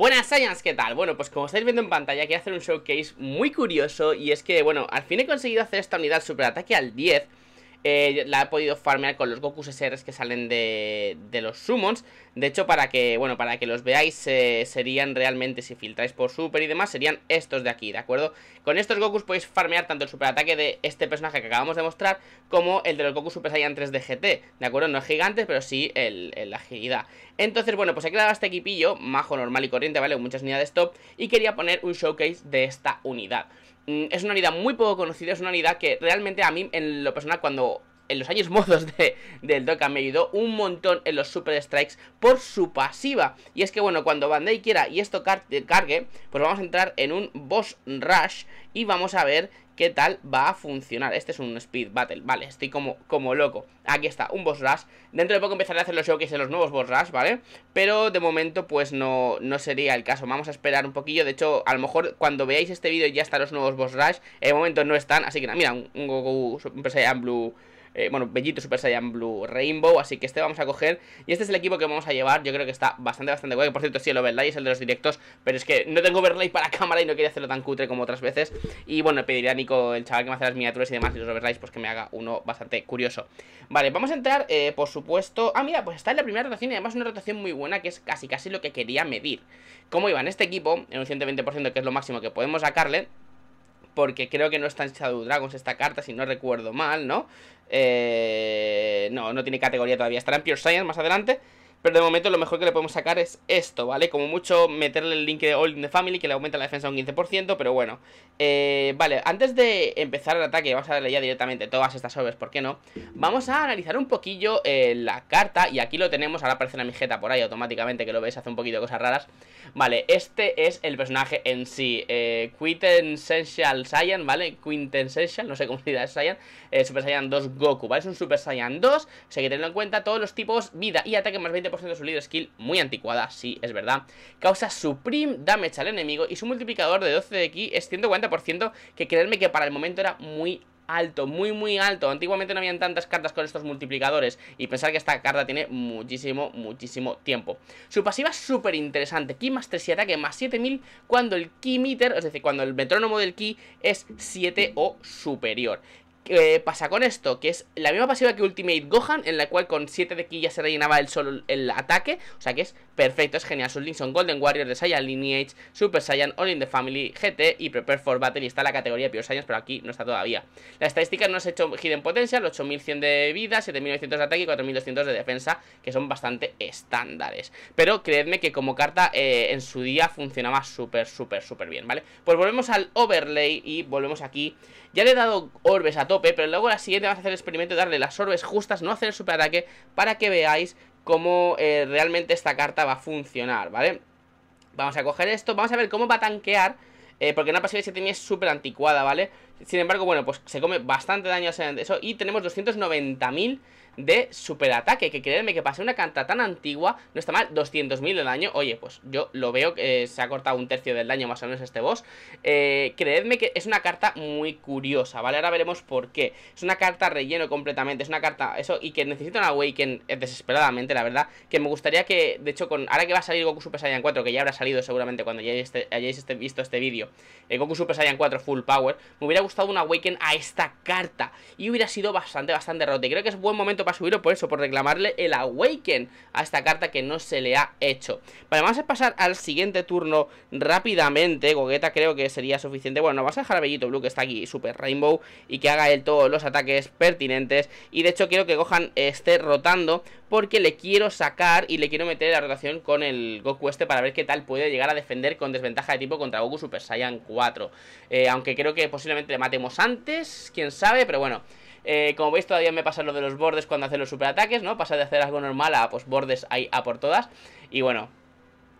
Buenas Saiyans, ¿qué tal? Bueno, pues como estáis viendo en pantalla quiero hacer un showcase muy curioso y es que, bueno, al fin he conseguido hacer esta unidad superataque al 10 eh, la he podido farmear con los Goku SRs que salen de, de, los Summons. De hecho, para que, bueno, para que los veáis, eh, serían realmente, si filtráis por Super y demás, serían estos de aquí, ¿de acuerdo? Con estos Gokus podéis farmear tanto el superataque de este personaje que acabamos de mostrar, como el de los Goku Super Saiyan 3 de GT, ¿de acuerdo? No es gigante, pero sí el, la agilidad. Entonces, bueno, pues he creado este equipillo, majo, normal y corriente, ¿vale? Con muchas unidades top, y quería poner un showcase de esta unidad. Mm, es una unidad muy poco conocida, es una unidad que realmente a mí, en lo personal, cuando en los años modos de, del Doca me ayudó un montón en los Super Strikes por su pasiva. Y es que bueno, cuando Bandai quiera y esto cargue, pues vamos a entrar en un boss rush y vamos a ver qué tal va a funcionar. Este es un speed battle, vale, estoy como, como loco. Aquí está, un boss rush. Dentro de poco empezaré a hacer los showcase de los nuevos boss rush, ¿vale? Pero de momento pues no, no sería el caso. Vamos a esperar un poquillo. De hecho, a lo mejor cuando veáis este vídeo ya están los nuevos boss rush. De momento no están, así que nada, mira, un, Goku Blue eh, bueno, Bellito Super Saiyan Blue Rainbow, así que este vamos a coger, y este es el equipo que vamos a llevar, yo creo que está bastante, bastante guay, por cierto, sí, el overlay es el de los directos, pero es que no tengo overlay para cámara y no quería hacerlo tan cutre como otras veces, y bueno, pediría a Nico, el chaval que me hace las miniaturas y demás, y los overlays, pues que me haga uno bastante curioso. Vale, vamos a entrar, eh, por supuesto, ah, mira, pues está en la primera rotación, y además una rotación muy buena, que es casi, casi lo que quería medir. Cómo iba en este equipo, en un 120%, que es lo máximo que podemos sacarle, porque creo que no está en Shadow Dragons esta carta, si no recuerdo mal, ¿no? Eh, no, no tiene categoría todavía, estará en Pure Science más adelante. Pero de momento lo mejor que le podemos sacar es esto, ¿vale? Como mucho meterle el link de All in the Family que le aumenta la defensa un 15%, pero bueno. Eh, vale, antes de empezar el ataque, vamos a darle ya directamente todas estas obras, ¿por qué no? Vamos a analizar un poquillo eh, la carta y aquí lo tenemos, ahora aparece una mijeta por ahí automáticamente que lo veis, hace un poquito de cosas raras. Vale, este es el personaje en sí, eh, Quintessential Saiyan, ¿vale? Quintessential, no sé cómo se dirá Saiyan, eh, Super Saiyan 2 Goku, ¿vale? Es un Super Saiyan 2, o sea en cuenta todos los tipos, vida y ataque más 20% de su líder skill, muy anticuada, sí, es verdad. Causa supreme damage al enemigo y su multiplicador de 12 de ki es 140%, que creerme que para el momento era muy alto, muy muy alto. Antiguamente no habían tantas cartas con estos multiplicadores y pensar que esta carta tiene muchísimo, muchísimo tiempo. Su pasiva es súper interesante. Ki más 3 y ataque más 7000 cuando el Ki meter, es decir, cuando el metrónomo del Ki es 7 o superior. ¿Qué eh, pasa con esto? Que es la misma pasiva que Ultimate Gohan, en la cual con 7 de ki ya se rellenaba el solo el ataque. O sea que es perfecto, es genial. Sus links son Golden Warrior de Saiyan Lineage, Super Saiyan, All in the Family, GT y Prepare for Battle. Y está la categoría de Pure Saiyans, pero aquí no está todavía. La estadística no ha hecho Hidden Potential, 8100 de vida, 7900 de ataque y 4200 de defensa, que son bastante estándares. Pero creedme que como carta eh, en su día funcionaba súper, súper, súper bien, ¿vale? Pues volvemos al overlay y volvemos aquí ya le he dado orbes a tope, pero luego la siguiente vas a hacer el experimento de darle las orbes justas, no hacer el superataque, para que veáis cómo eh, realmente esta carta va a funcionar, ¿vale? Vamos a coger esto, vamos a ver cómo va a tanquear eh, porque una pasiva que tenía es súper anticuada, ¿vale? Sin embargo, bueno, pues se come bastante daño a eso y tenemos 290.000 de superataque. Que creedme que pase una carta tan antigua, no está mal, 200.000 de daño. Oye, pues yo lo veo que eh, se ha cortado un tercio del daño más o menos este boss. Eh, creedme que es una carta muy curiosa, ¿vale? Ahora veremos por qué. Es una carta relleno completamente, es una carta eso y que necesita una Awaken eh, desesperadamente, la verdad. Que me gustaría que, de hecho, con ahora que va a salir Goku Super Saiyan 4, que ya habrá salido seguramente cuando ya hayáis, este, visto este vídeo, eh, Goku Super Saiyan 4 Full Power, me hubiera gustado una Awaken a esta carta y hubiera sido bastante, bastante rote. Creo que es buen momento para subirlo por eso, por reclamarle el Awaken a esta carta que no se le ha hecho. Vale, vamos a pasar al siguiente turno rápidamente. Gogeta creo que sería suficiente. Bueno, vas a dejar a Bellito Blue que está aquí, Super Rainbow, y que haga él todos los ataques pertinentes. Y de hecho quiero que Gohan esté rotando porque le quiero sacar y le quiero meter la rotación con el Goku este para ver qué tal puede llegar a defender con desventaja de tipo contra Goku Super Saiyan 4. Eh, aunque creo que posiblemente le matemos antes, quién sabe, pero bueno... Eh, como veis todavía me pasa lo de los bordes cuando hace los superataques, ¿no? Pasa de hacer algo normal a pues bordes ahí a por todas. Y bueno,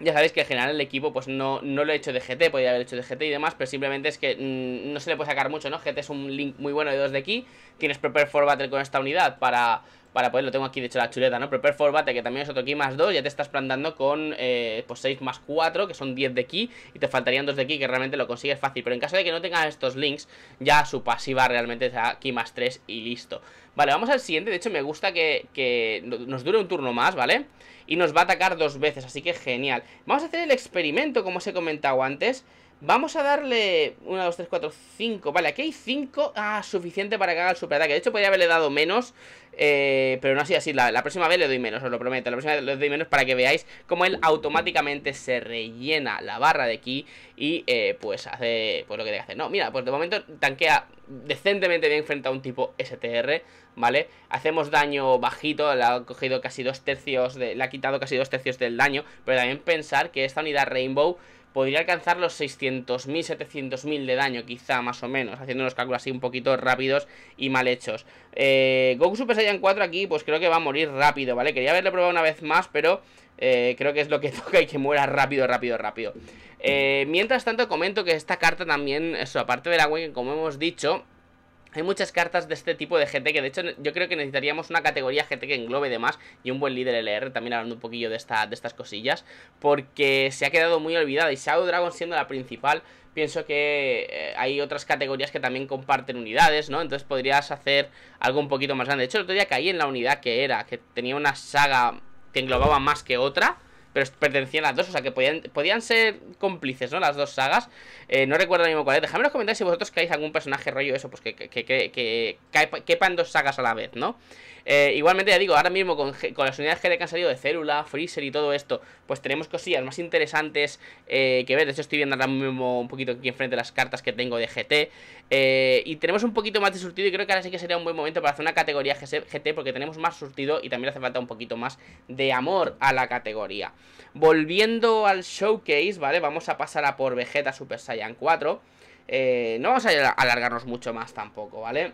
ya sabéis que en general el equipo pues no, no lo he hecho de GT, podría haber hecho de GT y demás, pero simplemente es que mm, no se le puede sacar mucho, ¿no? GT es un link muy bueno de dos de aquí, tienes Prepare for Battle con esta unidad para, para pues lo tengo aquí de hecho la chuleta, ¿no? Prepare for battle, que también es otro ki más 2, ya te estás plantando con 6 eh, pues, más 4, que son 10 de ki, y te faltarían 2 de aquí que realmente lo consigues fácil, pero en caso de que no tengas estos links, ya su pasiva realmente será ki más 3 y listo. Vale, vamos al siguiente, de hecho me gusta que, que nos dure un turno más, ¿vale? Y nos va a atacar dos veces, así que genial. Vamos a hacer el experimento, como os he comentado antes. Vamos a darle 1, 2, 3, 4, 5 Vale, aquí hay 5 Ah, suficiente para que haga el superataque De hecho, podría haberle dado menos eh, pero no así así, la, próxima vez le doy menos, os lo prometo La próxima vez le doy menos para que veáis cómo él automáticamente se rellena la barra de aquí Y eh, pues hace pues lo que tiene hacer No, mira, pues de momento tanquea decentemente bien frente a un tipo STR, ¿vale? Hacemos daño bajito, le ha cogido casi dos tercios, de, le ha quitado casi dos tercios del daño Pero también pensar que esta unidad Rainbow podría alcanzar los 600.000, 700.000 de daño quizá, más o menos Haciendo unos cálculos así un poquito rápidos y mal hechos eh, Goku Super en 4 aquí, pues creo que va a morir rápido, ¿vale? Quería haberle probado una vez más, pero eh, creo que es lo que toca y que muera rápido, rápido, rápido. Eh, mientras tanto, comento que esta carta también, eso, aparte de la wing, como hemos dicho, hay muchas cartas de este tipo de gente que de hecho yo creo que necesitaríamos una categoría gente que englobe demás y un buen líder LR también hablando un poquillo de, esta, de estas cosillas porque se ha quedado muy olvidada y Shadow Dragon siendo la principal pienso que eh, hay otras categorías que también comparten unidades, ¿no? Entonces podrías hacer algo un poquito más grande. De hecho el otro día caí en la unidad que era, que tenía una saga que englobaba más que otra pero pertenecían las dos, o sea que podían, podían ser cómplices, ¿no? Las dos sagas. Eh, no recuerdo mismo cuál es. Dejadme en los comentarios si vosotros queréis algún personaje rollo eso, pues que, que, que, que quepan dos sagas a la vez, ¿no? Eh, igualmente, ya digo, ahora mismo con, las unidades GD que han salido de célula, freezer y todo esto, pues tenemos cosillas más interesantes eh, que ver. De hecho, estoy viendo ahora mismo un poquito aquí enfrente las cartas que tengo de GT. Eh, y tenemos un poquito más de surtido y creo que ahora sí que sería un buen momento para hacer una categoría GT porque tenemos más surtido y también hace falta un poquito más de amor a la categoría. Volviendo al showcase, ¿vale? Vamos a pasar a por Vegeta Super Saiyan 4. no vamos a alargarnos mucho más tampoco, ¿vale?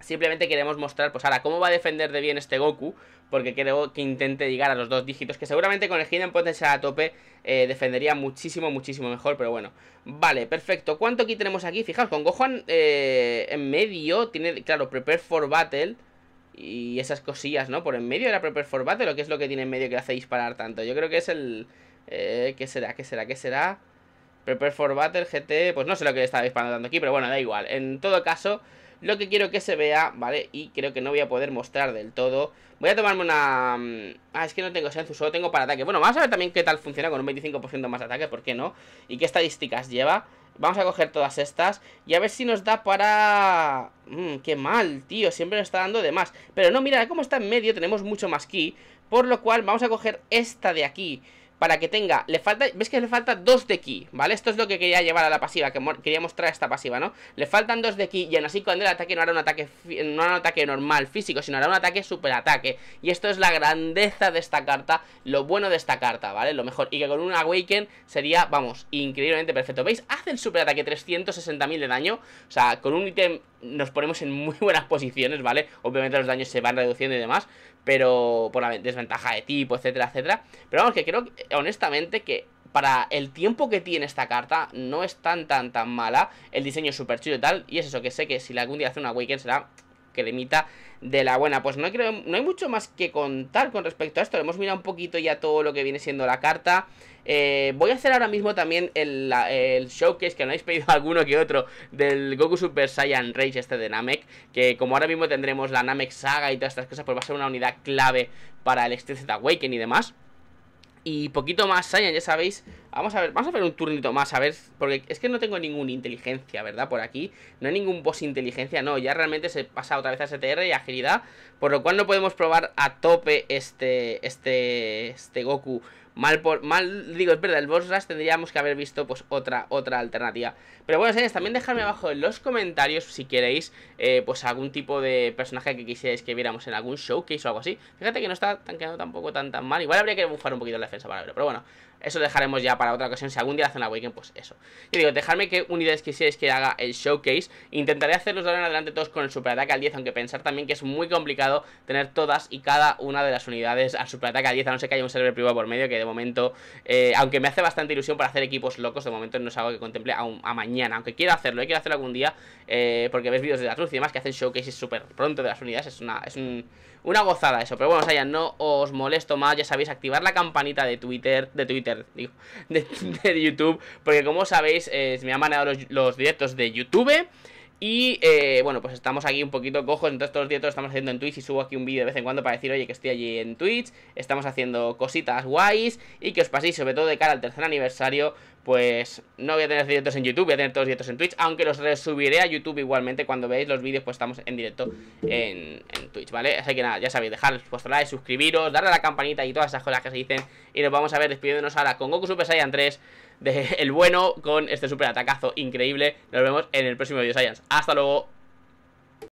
Simplemente queremos mostrar, pues ahora, cómo va a defender de bien este Goku Porque creo que intente llegar a los dos dígitos Que seguramente con el Hidden Potential a tope eh, Defendería muchísimo, muchísimo mejor Pero bueno, vale, perfecto ¿Cuánto aquí tenemos aquí? Fijaos, con Gohan eh, en medio Tiene, claro, Prepare for Battle Y esas cosillas, ¿no? Por en medio era Prepare for Battle ¿O qué es lo que tiene en medio que hace disparar tanto? Yo creo que es el... Eh, ¿Qué será? ¿Qué será? ¿Qué será? Prepare for Battle, GT... Pues no sé lo que le estaba disparando tanto aquí Pero bueno, da igual En todo caso lo que quiero que se vea, ¿vale? Y creo que no voy a poder mostrar del todo Voy a tomarme una... Mm, ah, es que no tengo Senzu, solo tengo para ataque Bueno, vamos a ver también qué tal funciona con un 25% más de ataque, ¿por qué no? Y qué estadísticas lleva Vamos a coger todas estas y a ver si nos da para... Mmm, qué mal, tío, siempre nos está dando de más Pero no, mira, cómo está en medio, tenemos mucho más ki Por lo cual vamos a coger esta de aquí para que tenga, le falta, ves que le falta dos de aquí? ¿vale? Esto es lo que quería llevar a la pasiva, que quería mostrar esta pasiva, ¿no? Le faltan dos de aquí. y así cuando el ataque no hará un ataque, no un ataque normal físico, sino hará un ataque superataque. Y esto es la grandeza de esta carta, lo bueno de esta carta, ¿vale? Lo mejor. Y que con un Awaken sería, vamos, increíblemente perfecto. ¿Veis? Hace el superataque ataque 360.000 de daño, o sea, con un ítem nos ponemos en muy buenas posiciones, ¿vale? Obviamente los daños se van reduciendo y demás, pero por la desventaja de tipo, etcétera, etcétera. Pero vamos, que creo, honestamente, que para el tiempo que tiene esta carta, no es tan, tan, tan mala. El diseño es súper chido y tal, y es eso, que sé que si algún día hace una Awaken será limita de la buena. Pues no, creo, no hay mucho más que contar con respecto a esto. Hemos mirado un poquito ya todo lo que viene siendo la carta. Eh, voy a hacer ahora mismo también el, showcase que no habéis pedido alguno que otro del Goku Super Saiyan Rage este de Namek. Que como ahora mismo tendremos la Namek Saga y todas estas cosas, pues va a ser una unidad clave para el Extended Awakening y demás. Y poquito más Saiyan, ya sabéis. Vamos a ver, vamos a ver un turnito más, a ver. Porque es que no tengo ninguna inteligencia, ¿verdad? Por aquí. No hay ningún boss inteligencia, no. Ya realmente se pasa otra vez a STR y agilidad. Por lo cual no podemos probar a tope este. Este. Este Goku Mal por. Mal. Digo, es verdad, el boss rush tendríamos que haber visto pues otra, otra alternativa. Pero bueno, señores, también dejadme abajo en los comentarios si queréis. Eh, pues algún tipo de personaje que quisierais que viéramos en algún showcase o algo así. Fíjate que no está tan quedado tampoco tan tan mal. Igual habría que buscar un poquito la defensa para verlo. Pero bueno. Eso dejaremos ya para otra ocasión. Si algún día hacen la weekend, pues eso. Y digo, dejadme que unidades quisierais que haga el showcase. Intentaré hacerlos de ahora en adelante todos con el superataque al 10, aunque pensar también que es muy complicado tener todas y cada una de las unidades al superataque al 10, a no ser que haya un server privado por medio, que de momento, eh, aunque me hace bastante ilusión para hacer equipos locos, de momento no es algo que contemple a, mañana, aunque quiero hacerlo, hay eh, quiero hacerlo algún día, eh, porque ves vídeos de la truce y demás que hacen showcases súper pronto de las unidades, es, una, es un una gozada eso, pero bueno, o no os molesto más, ya sabéis, activar la campanita de Twitter, de Twitter, digo, de, YouTube, porque como sabéis, eh, me han manejado los, directos de YouTube. Y eh, bueno, pues estamos aquí un poquito cojos, entonces todos los directos estamos haciendo en Twitch y subo aquí un vídeo de vez en cuando para decir, oye, que estoy allí en Twitch, estamos haciendo cositas guays y que os paséis sobre todo de cara al tercer aniversario, pues no voy a tener directos en YouTube, voy a tener todos directos en Twitch, aunque los subiré a YouTube igualmente cuando veáis los vídeos, pues estamos en directo en, Twitch, ¿vale? Así que nada, ya sabéis, dejar vuestro like, suscribiros, darle a la campanita y todas esas cosas que se dicen, y nos vamos a ver despidiéndonos ahora con Goku Super Saiyan 3, de el bueno, con este super atacazo increíble, nos vemos en el próximo video Saiyans, hasta luego.